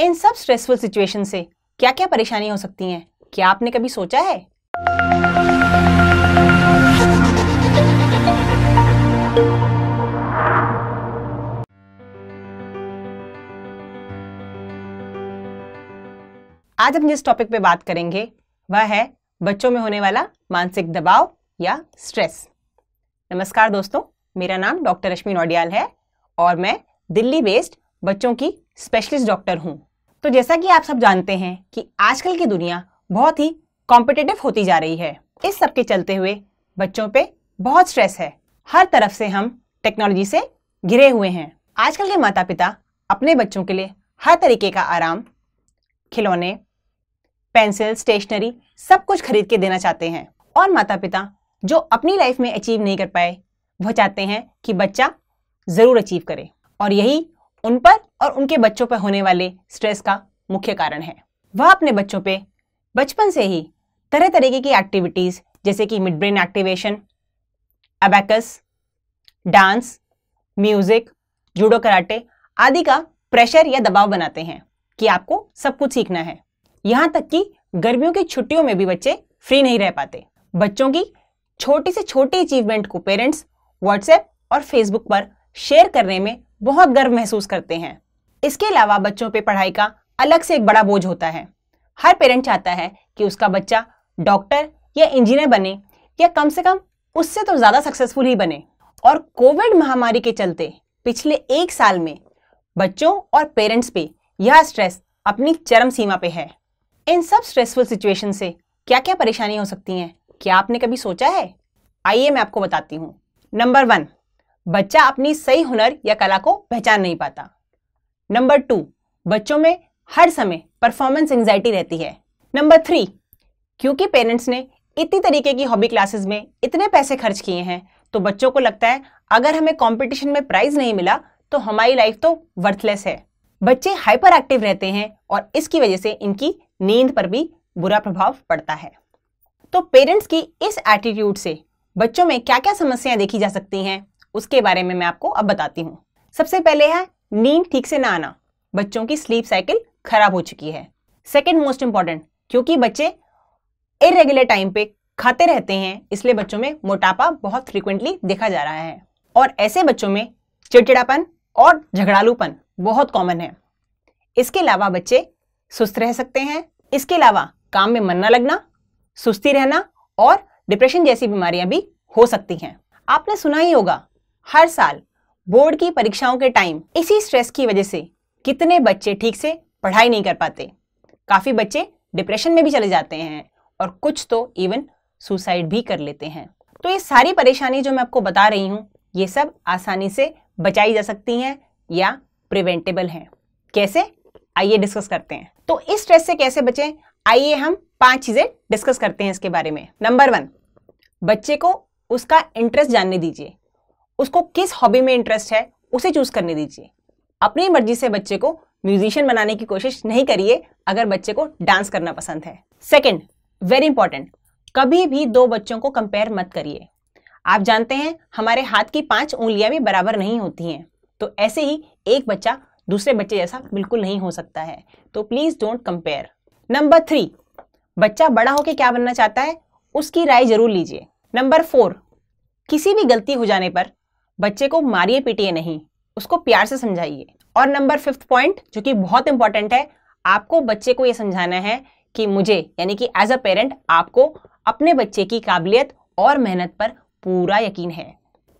इन सब stressful situation से क्या क्या परेशानी हो सकती हैं क्या आपने कभी सोचा है आज हम जिस टॉपिक पे बात करेंगे वह है बच्चों में होने वाला मानसिक दबाव या स्ट्रेस नमस्कार दोस्तों मेरा नाम डॉक्टर रश्मि नौडियाल है और मैं दिल्ली बेस्ड बच्चों की स्पेशलिस्ट डॉक्टर हूँ तो जैसा कि आप सब जानते हैं कि आजकल की दुनिया बहुत ही कॉम्पिटेटिव होती जा रही है इस सब के चलते हुए बच्चों पे बहुत स्ट्रेस है हर तरफ से हम टेक्नोलॉजी से घिरे हुए हैं आजकल के माता पिता अपने बच्चों के लिए हर तरीके का आराम खिलौने पेंसिल स्टेशनरी सब कुछ खरीद के देना चाहते हैं और माता पिता जो अपनी लाइफ में अचीव नहीं कर पाए वह चाहते हैं कि बच्चा ज़रूर अचीव करे और यही उन पर और उनके बच्चों पर होने वाले स्ट्रेस का मुख्य कारण है वह अपने बच्चों पे बचपन से ही तरह तरीके की एक्टिविटीज़ जैसे कि mid brain activation abacus dance music judo karate आदि का प्रेशर या दबाव बनाते हैं कि आपको सब कुछ सीखना है यहाँ तक कि गर्मियों की छुट्टियों में भी बच्चे फ्री नहीं रह पाते बच्चों की छोटी से छोटी अचीवमेंट को पेरेंट्स व्हाट्सएप और फेसबुक पर शेयर करने में बहुत गर्व महसूस करते हैं इसके अलावा बच्चों पे पढ़ाई का अलग से एक बड़ा बोझ होता है हर पेरेंट चाहता है कि उसका बच्चा डॉक्टर या इंजीनियर बने या कम से कम उससे तो ज़्यादा सक्सेसफुल ही बने और कोविड महामारी के चलते पिछले एक साल में बच्चों और पेरेंट्स पे यह स्ट्रेस अपनी चरम सीमा पे है इन सब स्ट्रेसफुल सिचुएशन से क्या क्या परेशानी हो सकती हैं क्या आपने कभी सोचा है आइए मैं आपको बताती हूँ नंबर वन बच्चा अपनी सही हुनर या कला को पहचान नहीं पाता नंबर टू बच्चों में हर समय परफॉर्मेंस एंग्जाइटी रहती है नंबर थ्री क्योंकि पेरेंट्स ने इतनी तरीके की हॉबी क्लासेस में इतने पैसे खर्च किए हैं तो बच्चों को लगता है अगर हमें कंपटीशन में प्राइज नहीं मिला तो हमारी लाइफ तो वर्थलेस है बच्चे हाइपर एक्टिव रहते हैं और इसकी वजह से इनकी नींद पर भी बुरा प्रभाव पड़ता है तो पेरेंट्स की इस एटीट्यूड से बच्चों में क्या क्या समस्याएं देखी जा सकती हैं उसके बारे में मैं आपको अब बताती हूँ सबसे पहले है नींद ठीक से ना आना बच्चों की स्लीप साइकिल खराब हो चुकी है सेकेंड मोस्ट इंपॉर्टेंट क्योंकि बच्चे इरेगुलर टाइम पे खाते रहते हैं इसलिए बच्चों में मोटापा बहुत फ्रिक्वेंटली देखा जा रहा है और ऐसे बच्चों में चिड़चिड़ापन और झगड़ालूपन बहुत कॉमन है इसके अलावा बच्चे सुस्त रह सकते हैं इसके अलावा काम में मन न लगना सुस्ती रहना और डिप्रेशन जैसी बीमारियां भी हो सकती हैं आपने सुना ही होगा हर साल बोर्ड की परीक्षाओं के टाइम इसी स्ट्रेस की वजह से कितने बच्चे ठीक से पढ़ाई नहीं कर पाते काफ़ी बच्चे डिप्रेशन में भी चले जाते हैं और कुछ तो इवन सुसाइड भी कर लेते हैं तो ये सारी परेशानी जो मैं आपको बता रही हूँ ये सब आसानी से बचाई जा सकती हैं या प्रिवेंटेबल हैं कैसे आइए डिस्कस करते हैं तो इस स्ट्रेस से कैसे बचें आइए हम पांच चीज़ें डिस्कस करते हैं इसके बारे में नंबर वन बच्चे को उसका इंटरेस्ट जानने दीजिए उसको किस हॉबी में इंटरेस्ट है उसे चूज करने दीजिए अपनी मर्जी से बच्चे को म्यूजिशियन बनाने की कोशिश नहीं करिए अगर बच्चे को डांस करना पसंद है सेकेंड वेरी इंपॉर्टेंट कभी भी दो बच्चों को कंपेयर मत करिए आप जानते हैं हमारे हाथ की पांच उंगलियां भी बराबर नहीं होती हैं तो ऐसे ही एक बच्चा दूसरे बच्चे जैसा बिल्कुल नहीं हो सकता है तो please don't compare number three बच्चा बड़ा होकर क्या बनना चाहता है उसकी राय जरूर लीजिए नंबर फोर किसी भी गलती हो जाने पर बच्चे को मारिए पीटिए नहीं उसको प्यार से समझाइए और नंबर फिफ्थ पॉइंट जो कि बहुत इंपॉर्टेंट है आपको बच्चे को यह समझाना है कि मुझे यानी कि एज अ पेरेंट आपको अपने बच्चे की काबिलियत और मेहनत पर पूरा यकीन है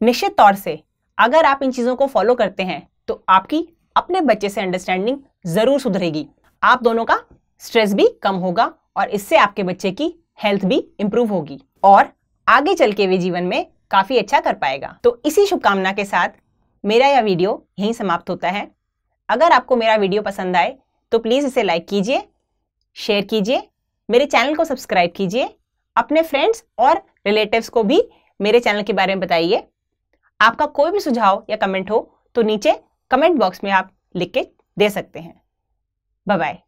निश्चित तौर से अगर आप इन चीज़ों को फॉलो करते हैं तो आपकी अपने बच्चे से अंडरस्टैंडिंग ज़रूर सुधरेगी आप दोनों का स्ट्रेस भी कम होगा और इससे आपके बच्चे की हेल्थ भी इम्प्रूव होगी और आगे चल के वे जीवन में काफ़ी अच्छा कर पाएगा तो इसी शुभकामना के साथ मेरा यह वीडियो यहीं समाप्त होता है अगर आपको मेरा वीडियो पसंद आए तो प्लीज़ इसे लाइक कीजिए शेयर कीजिए मेरे चैनल को सब्सक्राइब कीजिए अपने फ्रेंड्स और रिलेटिव्स को भी मेरे चैनल के बारे में बताइए आपका कोई भी सुझाव या कमेंट हो तो नीचे कमेंट बॉक्स में आप लिख के दे सकते हैं बाय